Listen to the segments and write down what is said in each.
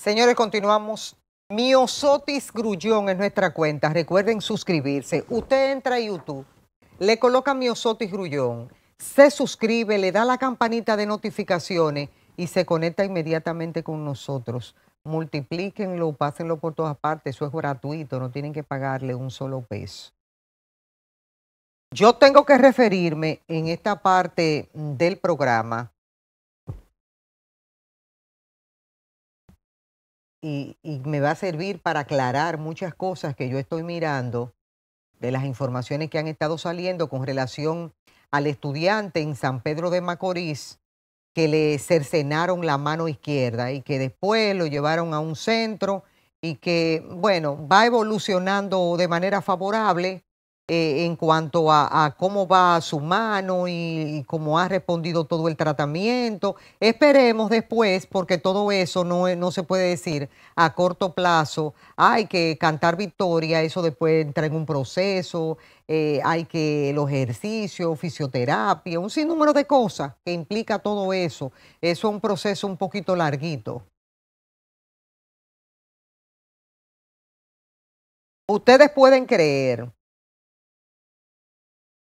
Señores, continuamos. Miosotis Grullón es nuestra cuenta. Recuerden suscribirse. Usted entra a YouTube, le coloca Miosotis Grullón, se suscribe, le da la campanita de notificaciones y se conecta inmediatamente con nosotros. Multiplíquenlo, pásenlo por todas partes. Eso es gratuito, no tienen que pagarle un solo peso. Yo tengo que referirme en esta parte del programa y, me va a servir para aclarar muchas cosas que yo estoy mirando de las informaciones que han estado saliendo con relación al estudiante en San Pedro de Macorís que le cercenaron la mano izquierda y que después lo llevaron a un centro y que, bueno, va evolucionando de manera favorable, eh, en cuanto a, cómo va su mano y, cómo ha respondido todo el tratamiento. Esperemos después, porque todo eso no, se puede decir a corto plazo, hay que cantar victoria, eso después entra en un proceso, eh, hay que el ejercicio, fisioterapia, un sinnúmero de cosas que implica todo eso. Eso es un proceso un poquito larguito. Ustedes pueden creer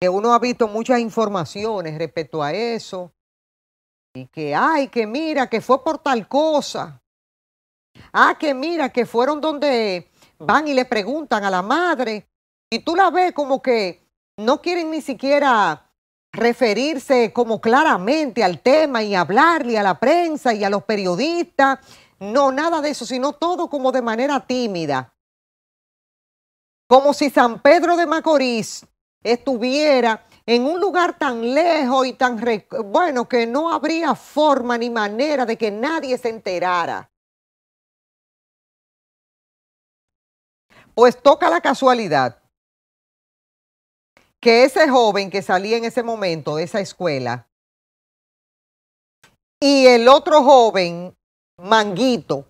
que uno ha visto muchas informaciones respecto a eso, y que, ay, que mira, que fue por tal cosa, ah, que mira, que fueron donde van y le preguntan a la madre, y tú la ves como que no quieren ni siquiera referirse como claramente al tema y hablarle a la prensa y a los periodistas, no, nada de eso, sino todo como de manera tímida. Como si San Pedro de Macorís estuviera en un lugar tan lejos y tan, bueno, que no habría forma ni manera de que nadie se enterara. Pues toca la casualidad que ese joven que salía en ese momento de esa escuela y el otro joven, Manguito,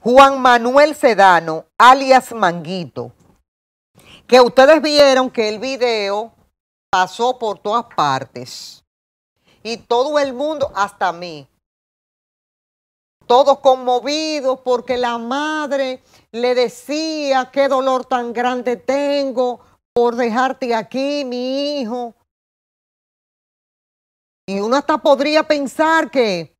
Juan Manuel Sedano, alias Manguito, que ustedes vieron que el video pasó por todas partes. Y todo el mundo, hasta mí, todos conmovidos porque la madre le decía, qué dolor tan grande tengo por dejarte aquí, mi hijo. Y uno hasta podría pensar que,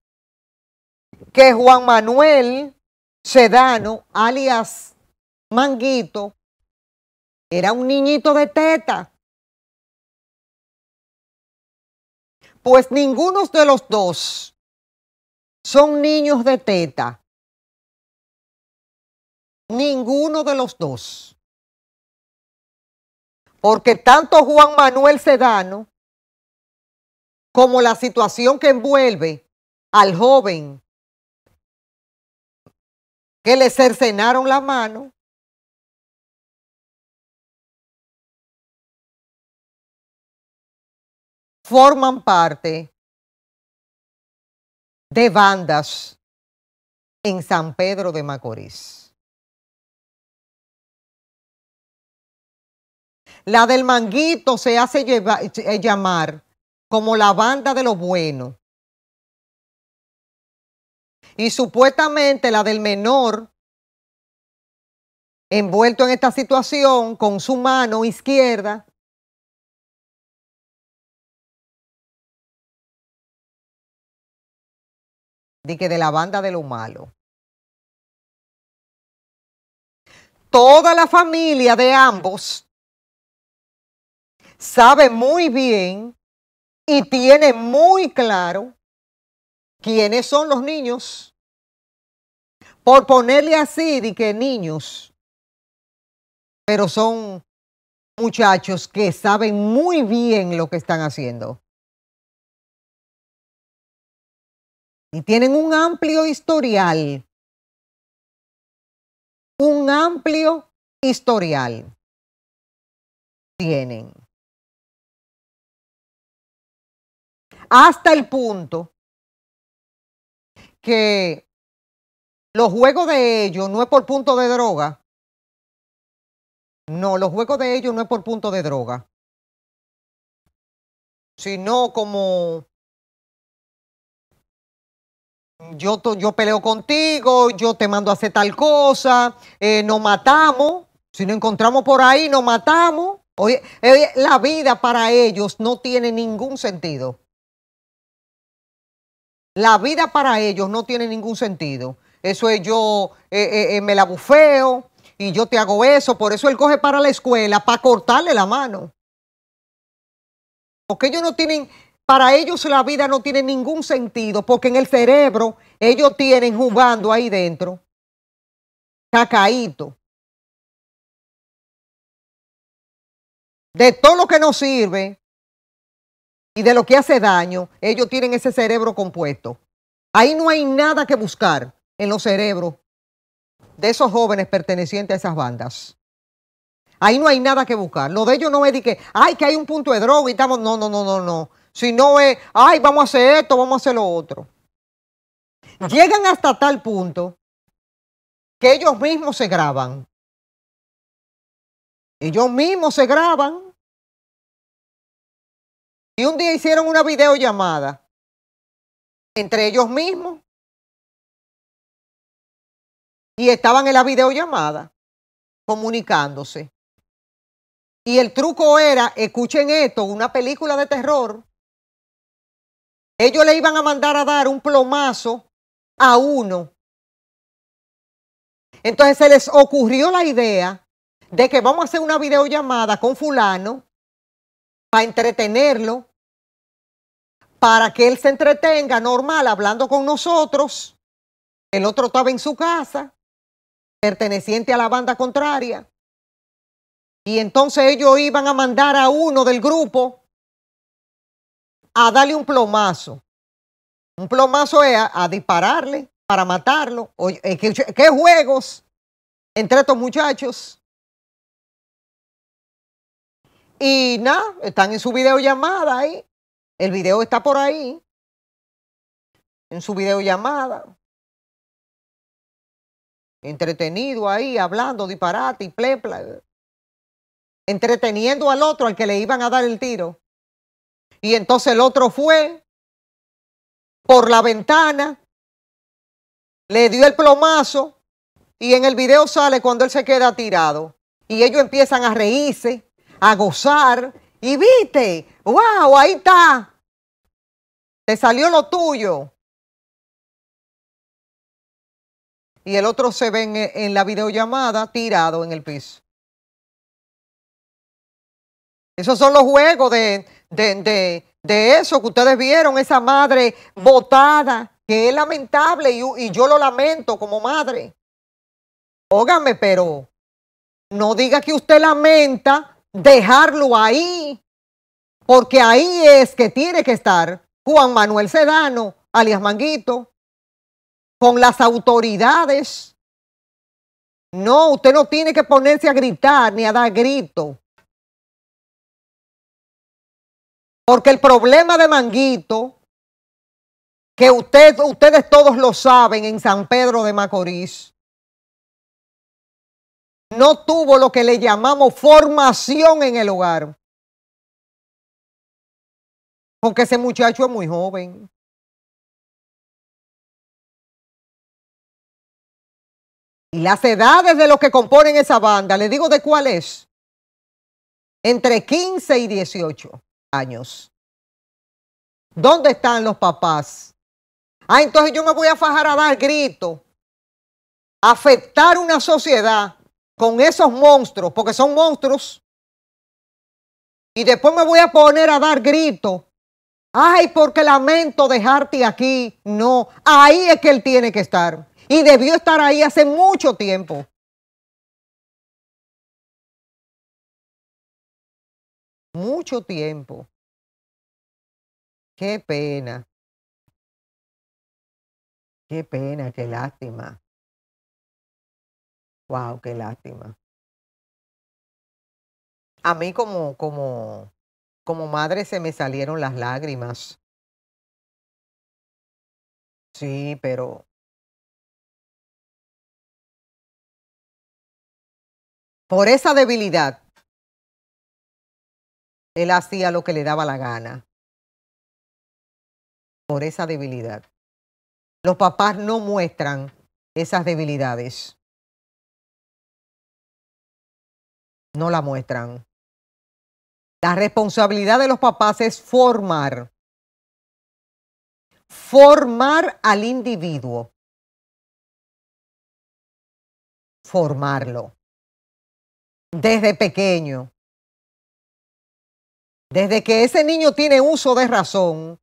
que Juan Manuel Sedano, alias Manguito, era un niñito de teta. Pues ninguno de los dos son niños de teta. Ninguno de los dos. Porque tanto Juan Manuel Sedano como la situación que envuelve al joven que le cercenaron la mano forman parte de bandas en San Pedro de Macorís. La del manguito se hace eh, llamar como la banda de lo bueno. Y supuestamente la del menor, envuelto en esta situación con su mano izquierda, de que de la banda de lo malo. Toda la familia de ambos sabe muy bien y tiene muy claro quiénes son los niños. Por ponerle así, de que niños, pero son muchachos que saben muy bien lo que están haciendo. y tienen un amplio historial. Un amplio historial tienen. Hasta el punto que los juegos de ellos no es por punto de droga. No, los juegos de ellos no es por punto de droga. Sino como yo, yo peleo contigo, yo te mando a hacer tal cosa, eh, nos matamos, si nos encontramos por ahí, nos matamos. Oye, la vida para ellos no tiene ningún sentido. La vida para ellos no tiene ningún sentido. Eso es yo eh, eh, me la bufeo y yo te hago eso. Por eso él coge para la escuela, para cortarle la mano. Porque ellos no tienen para ellos la vida no tiene ningún sentido porque en el cerebro ellos tienen jugando ahí dentro. Cacaíto. De todo lo que nos sirve y de lo que hace daño, ellos tienen ese cerebro compuesto. Ahí no hay nada que buscar en los cerebros de esos jóvenes pertenecientes a esas bandas. Ahí no hay nada que buscar. Lo de ellos no es de que, ay, que hay un punto de droga y estamos. No, no, no, no, no. Si no es, ay, vamos a hacer esto, vamos a hacer lo otro. Llegan hasta tal punto que ellos mismos se graban. Ellos mismos se graban. Y un día hicieron una videollamada entre ellos mismos. Y estaban en la videollamada comunicándose. Y el truco era, escuchen esto, una película de terror ellos le iban a mandar a dar un plomazo a uno. Entonces se les ocurrió la idea de que vamos a hacer una videollamada con fulano para entretenerlo, para que él se entretenga normal hablando con nosotros. El otro estaba en su casa, perteneciente a la banda contraria. Y entonces ellos iban a mandar a uno del grupo a darle un plomazo. Un plomazo es a, dispararle para matarlo. ¿qué, juegos entre estos muchachos? Y nada, están en su videollamada ahí. El video está por ahí. En su videollamada. Entretenido ahí, hablando disparate y plepla. Entreteniendo al otro al que le iban a dar el tiro. Y entonces el otro fue por la ventana, le dio el plomazo y en el video sale cuando él se queda tirado. Y ellos empiezan a reírse, a gozar y viste, wow, ahí está. Te salió lo tuyo. Y el otro se ve en, en la videollamada tirado en el piso. Esos son los juegos de, de, eso que ustedes vieron, esa madre botada, que es lamentable y, y yo lo lamento como madre. Ógame, pero no diga que usted lamenta dejarlo ahí, porque ahí es que tiene que estar Juan Manuel Sedano, alias Manguito, con las autoridades. No, usted no tiene que ponerse a gritar ni a dar grito. Porque el problema de Manguito, que ustedes todos lo saben en San Pedro de Macorís, no tuvo lo que le llamamos formación en el hogar. Porque ese muchacho es muy joven. Y las edades de los que componen esa banda, le digo de cuál es, entre 15 y 18 años. ¿Dónde están los papás? Ah, entonces yo me voy a fajar a dar grito, afectar una sociedad con esos monstruos, porque son monstruos. Y después me voy a poner a dar grito. Ay, porque lamento dejarte aquí. No, ahí es que él tiene que estar. Y debió estar ahí hace mucho tiempo. mucho tiempo. Qué pena. Qué pena, qué lástima. Wow, qué lástima. A mí como, como, como madre se me salieron las lágrimas. Sí, pero por esa debilidad él hacía lo que le daba la gana por esa debilidad. Los papás no muestran esas debilidades. No la muestran. La responsabilidad de los papás es formar. Formar al individuo. Formarlo. Desde pequeño. Desde que ese niño tiene uso de razón,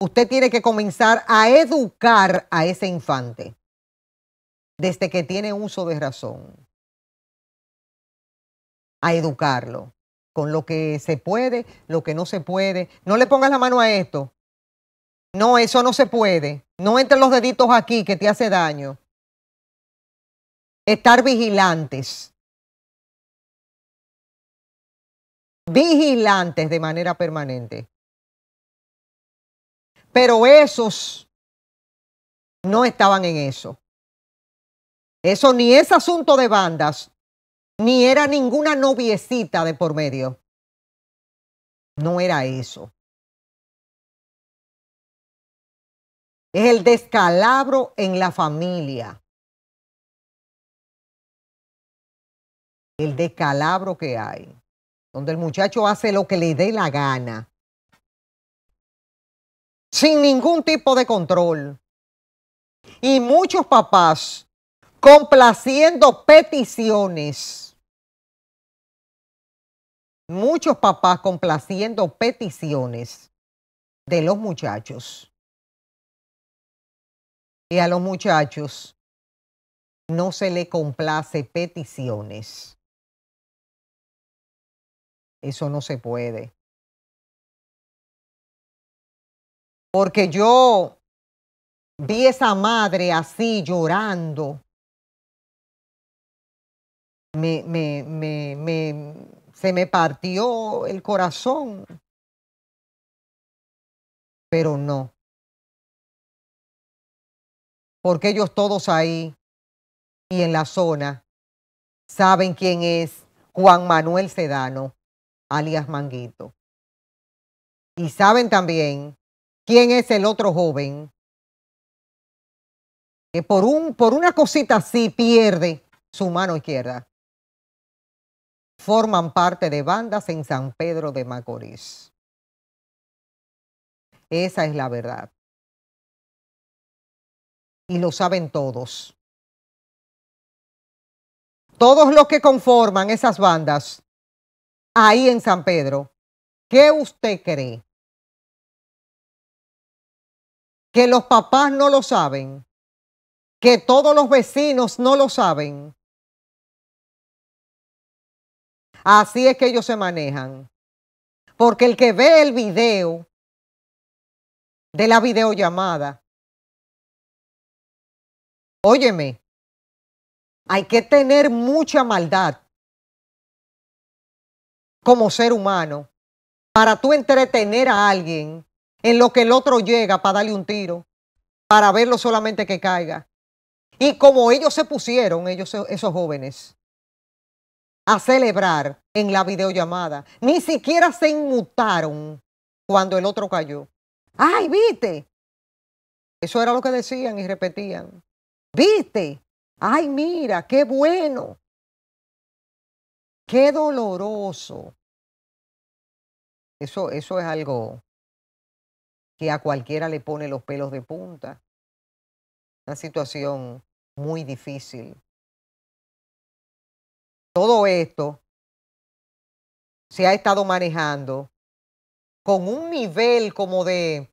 usted tiene que comenzar a educar a ese infante. Desde que tiene uso de razón. A educarlo. Con lo que se puede, lo que no se puede. No le pongas la mano a esto. No, eso no se puede. No entre los deditos aquí que te hace daño. Estar vigilantes. vigilantes de manera permanente. Pero esos no estaban en eso. Eso ni es asunto de bandas, ni era ninguna noviecita de por medio. No era eso. Es el descalabro en la familia. El descalabro que hay donde el muchacho hace lo que le dé la gana, sin ningún tipo de control. Y muchos papás complaciendo peticiones. Muchos papás complaciendo peticiones de los muchachos. Y a los muchachos no se le complace peticiones. Eso no se puede. Porque yo vi esa madre así llorando. Me, se me partió el corazón. Pero no. Porque ellos todos ahí y en la zona saben quién es Juan Manuel Sedano alias Manguito. Y saben también quién es el otro joven que por, un, por una cosita así pierde su mano izquierda. Forman parte de bandas en San Pedro de Macorís. Esa es la verdad. Y lo saben todos. Todos los que conforman esas bandas ahí en San Pedro, ¿qué usted cree? ¿Que los papás no lo saben? ¿Que todos los vecinos no lo saben? Así es que ellos se manejan. Porque el que ve el video de la videollamada, óyeme, hay que tener mucha maldad como ser humano para tú entretener a alguien en lo que el otro llega para darle un tiro, para verlo solamente que caiga. Y como ellos se pusieron, ellos, esos jóvenes, a celebrar en la videollamada, ni siquiera se inmutaron cuando el otro cayó. ¡Ay, viste! Eso era lo que decían y repetían. ¿Viste? ¡Ay, mira, qué bueno! Qué doloroso. Eso, eso es algo que a cualquiera le pone los pelos de punta. Una situación muy difícil. Todo esto se ha estado manejando con un nivel como de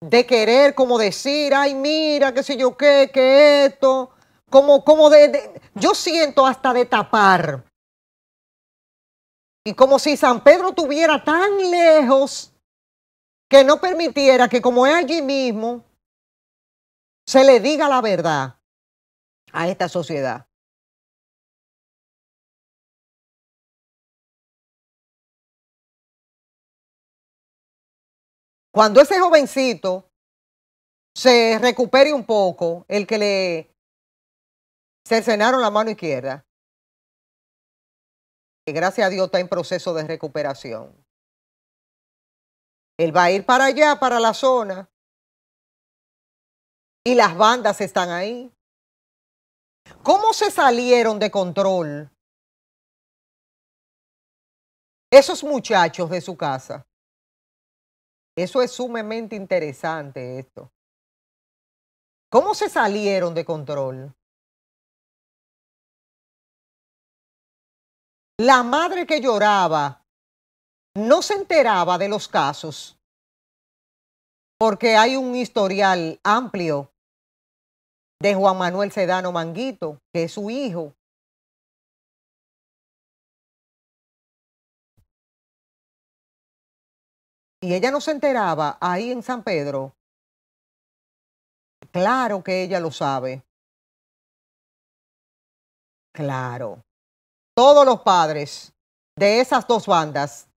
de querer como decir, ay, mira, qué sé yo qué, qué esto, como, como de, yo siento hasta de tapar y como si San Pedro estuviera tan lejos que no permitiera que como es allí mismo, se le diga la verdad a esta sociedad. Cuando ese jovencito se recupere un poco, el que le cercenaron la mano izquierda, que gracias a Dios está en proceso de recuperación. Él va a ir para allá, para la zona. Y las bandas están ahí. ¿Cómo se salieron de control esos muchachos de su casa? Eso es sumamente interesante esto. ¿Cómo se salieron de control? La madre que lloraba no se enteraba de los casos porque hay un historial amplio de Juan Manuel Sedano Manguito, que es su hijo. Y ella no se enteraba ahí en San Pedro. Claro que ella lo sabe. Claro todos los padres de esas dos bandas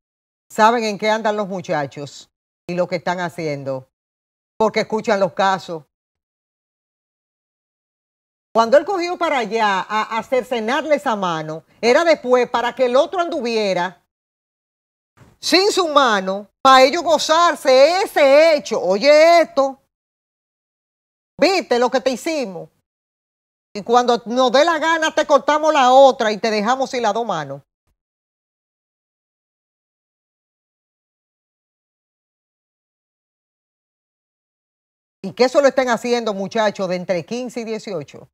saben en qué andan los muchachos y lo que están haciendo, porque escuchan los casos. Cuando él cogió para allá a, hacer cenarles a mano, era después para que el otro anduviera sin su mano para ellos gozarse ese hecho. Oye esto, viste lo que te hicimos. Y cuando nos dé la gana, te cortamos la otra y te dejamos sin las dos manos. Y que eso lo estén haciendo muchachos de entre 15 y 18.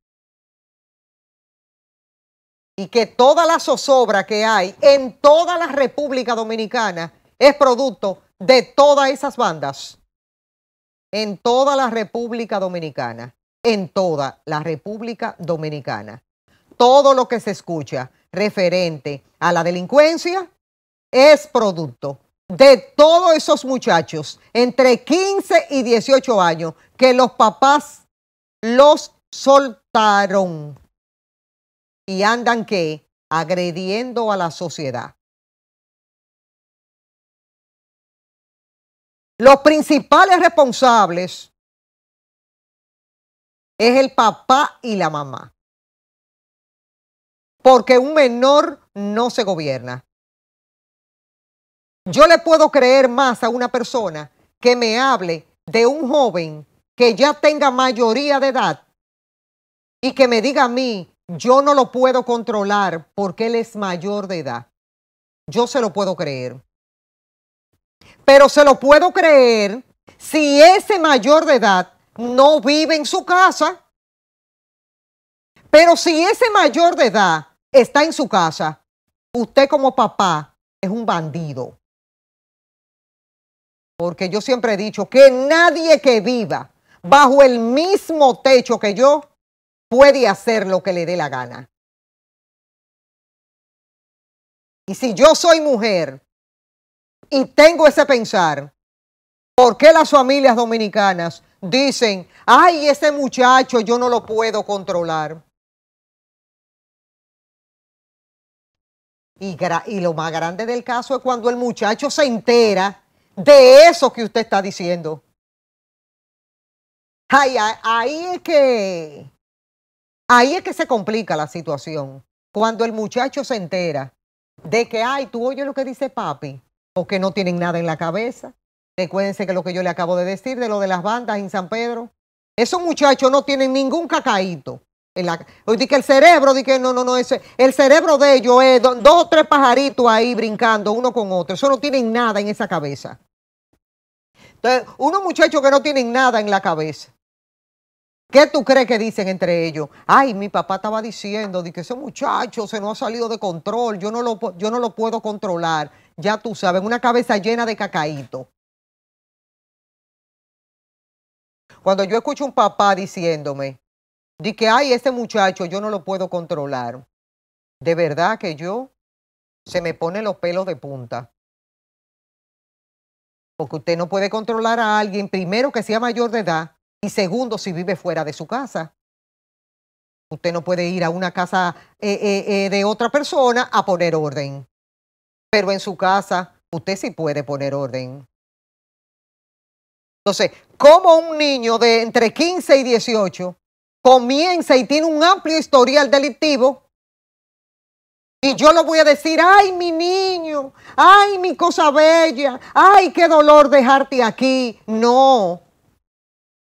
Y que toda la zozobra que hay en toda la República Dominicana es producto de todas esas bandas. En toda la República Dominicana en toda la República Dominicana. Todo lo que se escucha referente a la delincuencia es producto de todos esos muchachos entre 15 y 18 años que los papás los soltaron y andan que agrediendo a la sociedad. Los principales responsables es el papá y la mamá. Porque un menor no se gobierna. Yo le puedo creer más a una persona que me hable de un joven que ya tenga mayoría de edad y que me diga a mí, yo no lo puedo controlar porque él es mayor de edad. Yo se lo puedo creer. Pero se lo puedo creer si ese mayor de edad no vive en su casa. Pero si ese mayor de edad está en su casa, usted como papá es un bandido. Porque yo siempre he dicho que nadie que viva bajo el mismo techo que yo puede hacer lo que le dé la gana. Y si yo soy mujer y tengo ese pensar, ¿por qué las familias dominicanas dicen, ay, ese muchacho yo no lo puedo controlar. Y, y, lo más grande del caso es cuando el muchacho se entera de eso que usted está diciendo. Ay, ahí es que ahí es que se complica la situación. Cuando el muchacho se entera de que, ay, tú oyes lo que dice papi, o que no tienen nada en la cabeza. Recuérdense que lo que yo le acabo de decir de lo de las bandas en San Pedro, esos muchachos no tienen ningún cacaíto. Pues, que el cerebro, no, no, no, ese, el cerebro de ellos es dos o tres pajaritos ahí brincando uno con otro. Eso no tienen nada en esa cabeza. Entonces, unos muchachos que no tienen nada en la cabeza. ¿Qué tú crees que dicen entre ellos? Ay, mi papá estaba diciendo de que ese muchacho se nos ha salido de control, yo no lo, yo no lo puedo controlar. Ya tú sabes, una cabeza llena de cacaíto. Cuando yo escucho un papá diciéndome, di que, ay, este muchacho yo no lo puedo controlar, de verdad que yo se me pone los pelos de punta. Porque usted no puede controlar a alguien, primero, que sea mayor de edad y segundo, si vive fuera de su casa. Usted no puede ir a una casa eh, eh, eh, de otra persona a poner orden. Pero en su casa, usted sí puede poner orden. Entonces, como un niño de entre 15 y 18 comienza y tiene un amplio historial delictivo. Y yo lo voy a decir, ay mi niño, ay mi cosa bella, ay qué dolor dejarte aquí. No,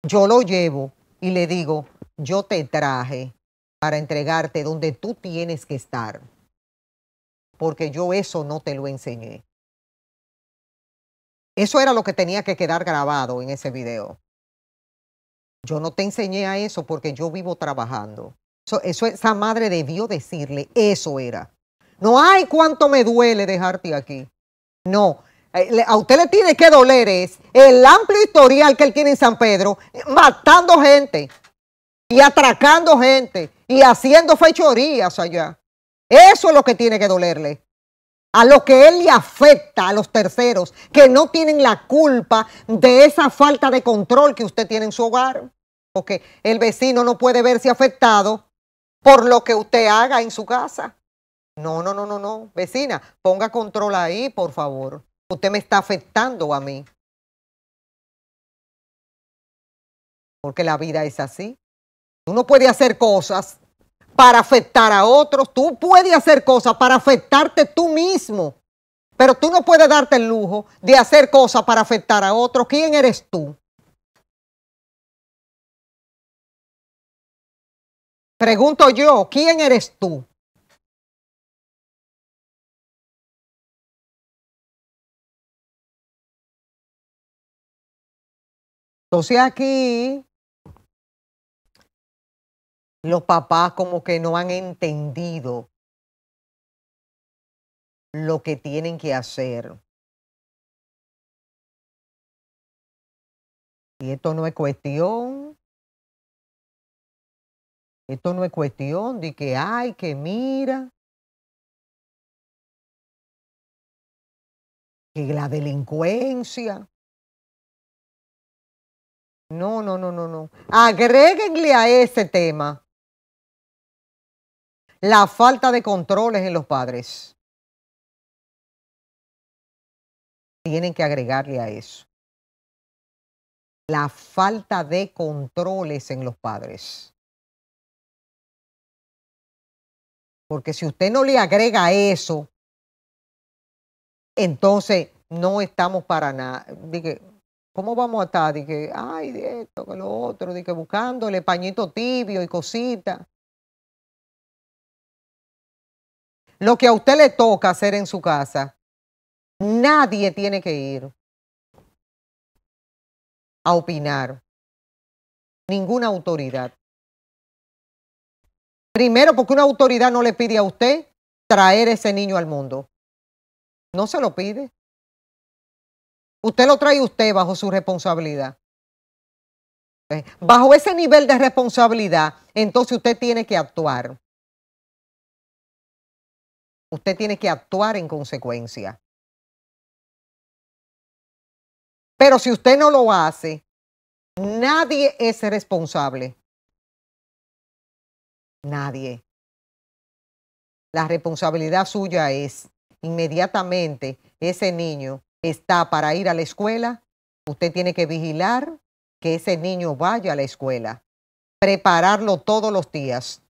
yo lo llevo y le digo, yo te traje para entregarte donde tú tienes que estar, porque yo eso no te lo enseñé. Eso era lo que tenía que quedar grabado en ese video. Yo no te enseñé a eso porque yo vivo trabajando. Eso, esa madre debió decirle, eso era. No, hay cuánto me duele dejarte aquí. No, eh, a usted le tiene que doler es el amplio historial que él tiene en San Pedro, eh, matando gente y atracando gente y haciendo fechorías allá. Eso es lo que tiene que dolerle a lo que él le afecta a los terceros, que no tienen la culpa de esa falta de control que usted tiene en su hogar, porque el vecino no puede verse afectado por lo que usted haga en su casa. No, no, no, no, no, vecina, ponga control ahí, por favor. Usted me está afectando a mí. Porque la vida es así. Uno puede hacer cosas para afectar a otros, tú puedes hacer cosas para afectarte tú mismo, pero tú no puedes darte el lujo de hacer cosas para afectar a otros. ¿Quién eres tú? Pregunto yo, ¿quién eres tú? Entonces aquí los papás como que no han entendido lo que tienen que hacer. Y esto no es cuestión, esto no es cuestión de que hay, que mira, que la delincuencia. No, no, no, no, no. Agréguenle a ese tema la falta de controles en los padres. Tienen que agregarle a eso. La falta de controles en los padres. Porque si usted no le agrega eso, entonces no estamos para nada. Dije, ¿cómo vamos a estar? Dije, ay, de esto, que lo otro, dije, buscándole pañito tibio y cosita. lo que a usted le toca hacer en su casa, nadie tiene que ir a opinar. Ninguna autoridad. Primero, porque una autoridad no le pide a usted traer ese niño al mundo. No se lo pide. Usted lo trae usted bajo su responsabilidad. ¿Eh? Bajo ese nivel de responsabilidad, entonces usted tiene que actuar. Usted tiene que actuar en consecuencia. Pero si usted no lo hace, nadie es responsable. Nadie. La responsabilidad suya es inmediatamente ese niño está para ir a la escuela, usted tiene que vigilar que ese niño vaya a la escuela, prepararlo todos los días,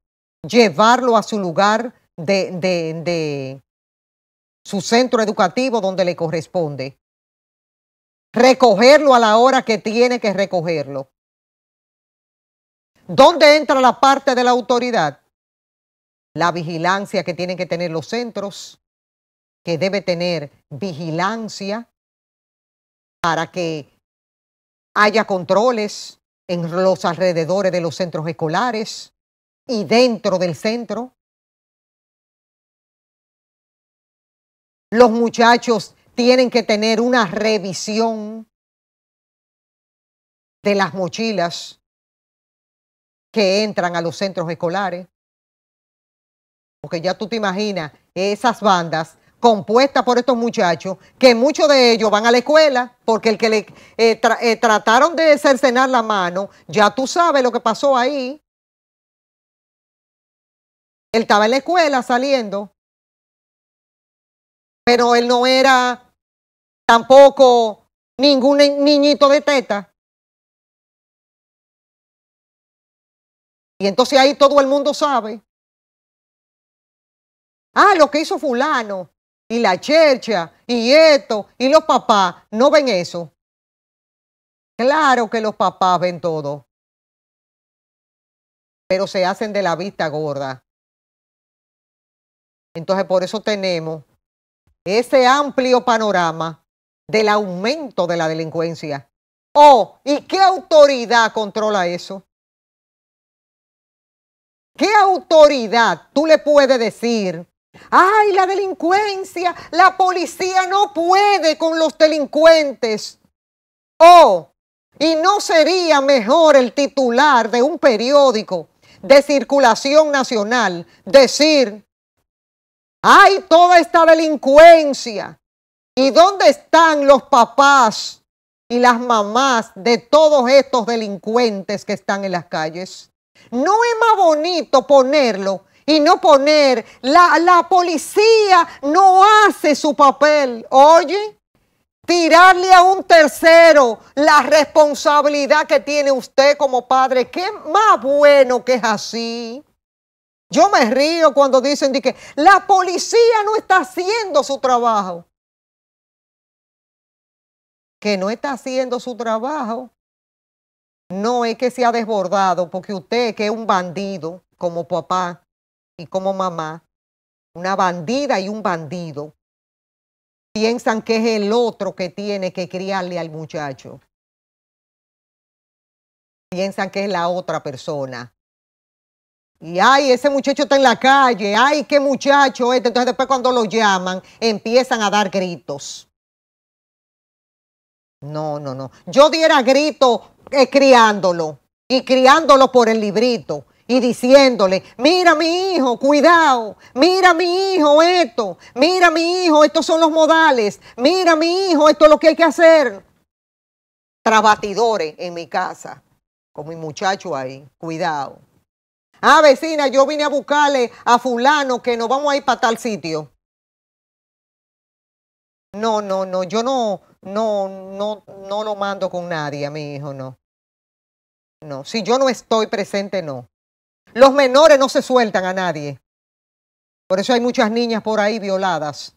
llevarlo a su lugar de, de, de su centro educativo donde le corresponde. Recogerlo a la hora que tiene que recogerlo. ¿Dónde entra la parte de la autoridad? La vigilancia que tienen que tener los centros, que debe tener vigilancia para que haya controles en los alrededores de los centros escolares y dentro del centro. Los muchachos tienen que tener una revisión de las mochilas que entran a los centros escolares. Porque ya tú te imaginas esas bandas compuestas por estos muchachos, que muchos de ellos van a la escuela, porque el que le eh, eh, trataron de cercenar la mano, ya tú sabes lo que pasó ahí. Él estaba en la escuela saliendo pero él no era tampoco ningún niñito de teta. Y entonces ahí todo el mundo sabe. Ah, lo que hizo fulano, y la chercha, y esto, y los papás, ¿no ven eso? Claro que los papás ven todo, pero se hacen de la vista gorda. Entonces por eso tenemos ese amplio panorama del aumento de la delincuencia. Oh, ¿y qué autoridad controla eso? ¿Qué autoridad tú le puedes decir? Ay, la delincuencia, la policía no puede con los delincuentes. Oh, ¿y no sería mejor el titular de un periódico de circulación nacional decir, hay toda esta delincuencia. ¿Y dónde están los papás y las mamás de todos estos delincuentes que están en las calles? No es más bonito ponerlo y no poner. La, la policía no hace su papel. Oye, tirarle a un tercero la responsabilidad que tiene usted como padre. ¿Qué más bueno que es así? Yo me río cuando dicen que la policía no está haciendo su trabajo. Que no está haciendo su trabajo no es que se ha desbordado, porque usted que es un bandido como papá y como mamá, una bandida y un bandido, piensan que es el otro que tiene que criarle al muchacho. Piensan que es la otra persona. Y ay, ese muchacho está en la calle, ay, qué muchacho este. Entonces después cuando lo llaman, empiezan a dar gritos. No, no, no. Yo diera grito eh, criándolo y criándolo por el librito y diciéndole, mira mi hijo, cuidado, mira mi hijo esto, mira mi hijo, estos son los modales, mira mi hijo, esto es lo que hay que hacer. Trabatidores en mi casa, con mi muchacho ahí, cuidado. Ah, vecina, yo vine a buscarle a fulano que nos vamos a ir para tal sitio. No, no, no, yo no, no, no, no lo mando con nadie, a mi hijo, no. No, si yo no estoy presente, no. Los menores no se sueltan a nadie. Por eso hay muchas niñas por ahí violadas.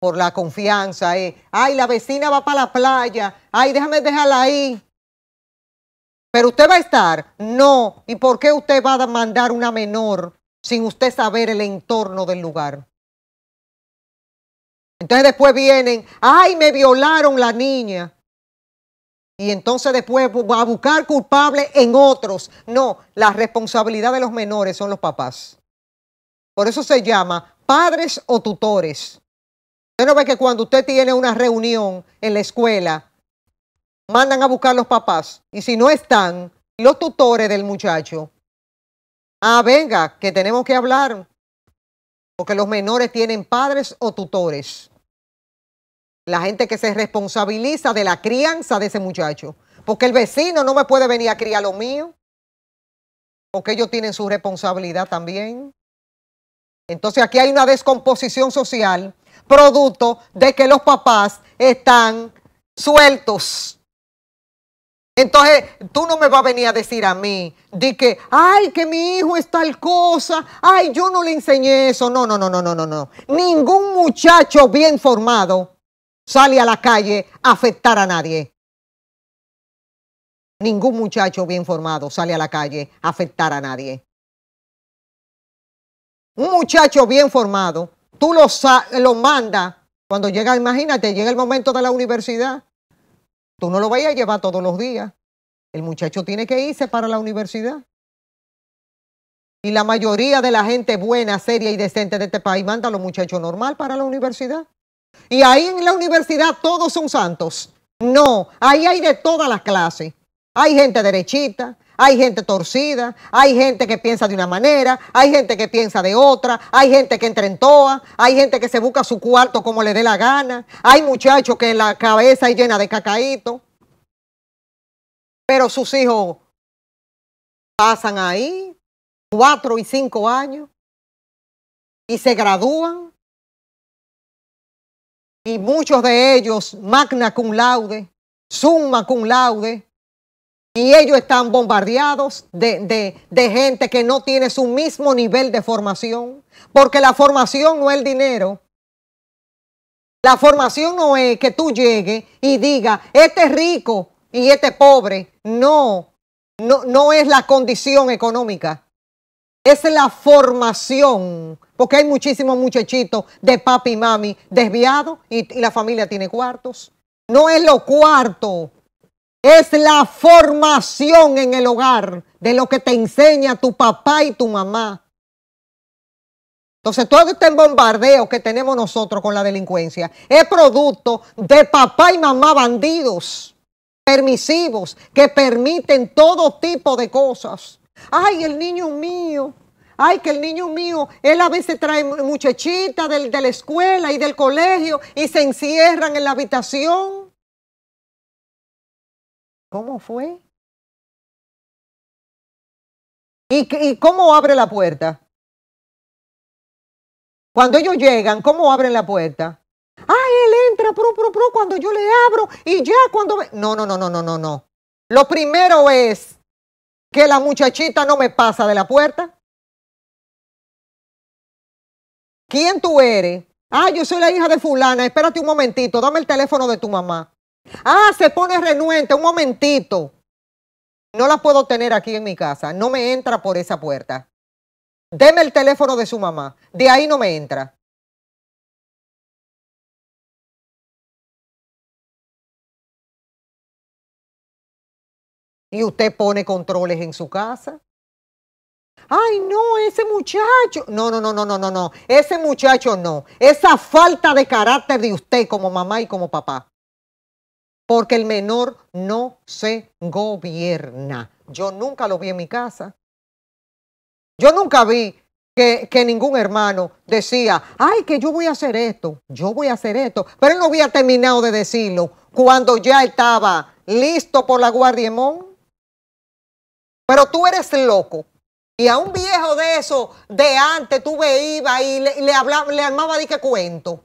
Por la confianza. Eh. Ay, la vecina va para la playa. Ay, déjame dejarla ahí. Pero usted va a estar, no. ¿Y por qué usted va a mandar una menor sin usted saber el entorno del lugar? Entonces después vienen, ay, me violaron la niña. Y entonces después va a buscar culpable en otros. No, la responsabilidad de los menores son los papás. Por eso se llama padres o tutores. Usted no ve que cuando usted tiene una reunión en la escuela, mandan a buscar los papás. Y si no están los tutores del muchacho, ah, venga, que tenemos que hablar, porque los menores tienen padres o tutores. La gente que se responsabiliza de la crianza de ese muchacho, porque el vecino no me puede venir a criar lo mío, porque ellos tienen su responsabilidad también. Entonces aquí hay una descomposición social producto de que los papás están sueltos entonces, tú no me vas a venir a decir a mí, di que, ay, que mi hijo es tal cosa, ay, yo no le enseñé eso. No, no, no, no, no, no, no. Ningún muchacho bien formado sale a la calle a afectar a nadie. Ningún muchacho bien formado sale a la calle a afectar a nadie. Un muchacho bien formado, tú lo, lo mandas cuando llega, imagínate, llega el momento de la universidad Tú no lo vayas a llevar todos los días. El muchacho tiene que irse para la universidad. Y la mayoría de la gente buena, seria y decente de este país manda a los muchachos normal para la universidad. Y ahí en la universidad todos son santos. No, ahí hay de todas las clases. Hay gente derechita, hay gente torcida, hay gente que piensa de una manera, hay gente que piensa de otra, hay gente que entra en toa, hay gente que se busca su cuarto como le dé la gana, hay muchachos que la cabeza es llena de cacaíto, pero sus hijos pasan ahí cuatro y cinco años y se gradúan y muchos de ellos magna cum laude, summa cum laude, y ellos están bombardeados de, gente que no tiene su mismo nivel de formación, porque la formación no es el dinero. La formación no es que tú llegues y digas, este es rico y este pobre. No, no, es la condición económica. Es la formación, porque hay muchísimos muchachitos de papi y mami desviados y, y la familia tiene cuartos. No es lo cuarto es la formación en el hogar de lo que te enseña tu papá y tu mamá. Entonces, todo este bombardeo que tenemos nosotros con la delincuencia es producto de papá y mamá bandidos, permisivos, que permiten todo tipo de cosas. Ay, el niño mío. Ay, que el niño mío, él a veces trae muchachitas de la escuela y del colegio y se encierran en la habitación ¿Cómo fue? ¿Y, cómo abre la puerta? Cuando ellos llegan, ¿cómo abren la puerta? Ah, él entra, pro, pro, pro, cuando yo le abro y ya cuando... No, no, no, no, no, no, no. Lo primero es que la muchachita no me pasa de la puerta. ¿Quién tú eres? Ah, yo soy la hija de fulana, espérate un momentito, dame el teléfono de tu mamá. Ah, se pone renuente, un momentito. No la puedo tener aquí en mi casa, no me entra por esa puerta. Deme el teléfono de su mamá, de ahí no me entra. Y usted pone controles en su casa. Ay, no, ese muchacho. No, no, no, no, no, no, no. Ese muchacho no. Esa falta de carácter de usted como mamá y como papá porque el menor no se gobierna. Yo nunca lo vi en mi casa. Yo nunca vi que, ningún hermano decía, ay, que yo voy a hacer esto, yo voy a hacer esto, pero él no había terminado de decirlo cuando ya estaba listo por la guardiemón. Pero tú eres loco. Y a un viejo de eso, de antes, tú veías y le, le, hablaba, le armaba de qué cuento.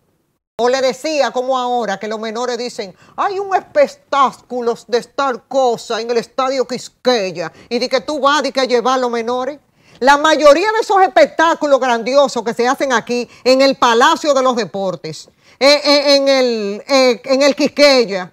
O le decía, como ahora, que los menores dicen, hay un espectáculo de estar cosa en el estadio Quisqueya y de que tú vas, y que llevar a los menores. La mayoría de esos espectáculos grandiosos que se hacen aquí, en el Palacio de los Deportes, eh, eh, en, el, eh, en el Quisqueya,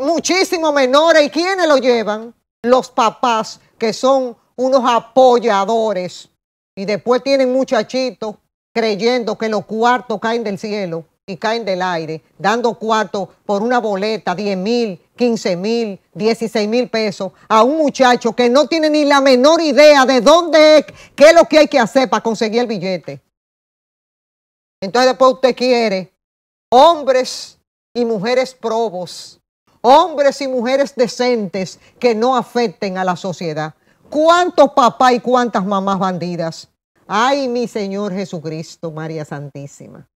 muchísimos menores. ¿Y quiénes lo llevan? Los papás, que son unos apoyadores. Y después tienen muchachitos creyendo que los cuartos caen del cielo y caen del aire, dando cuarto por una boleta, 10 mil, 15 mil, 16 mil pesos, a un muchacho que no tiene ni la menor idea de dónde es, qué es lo que hay que hacer para conseguir el billete. Entonces después usted quiere hombres y mujeres probos, hombres y mujeres decentes que no afecten a la sociedad. ¿Cuántos papás y cuántas mamás bandidas? Ay, mi Señor Jesucristo, María Santísima.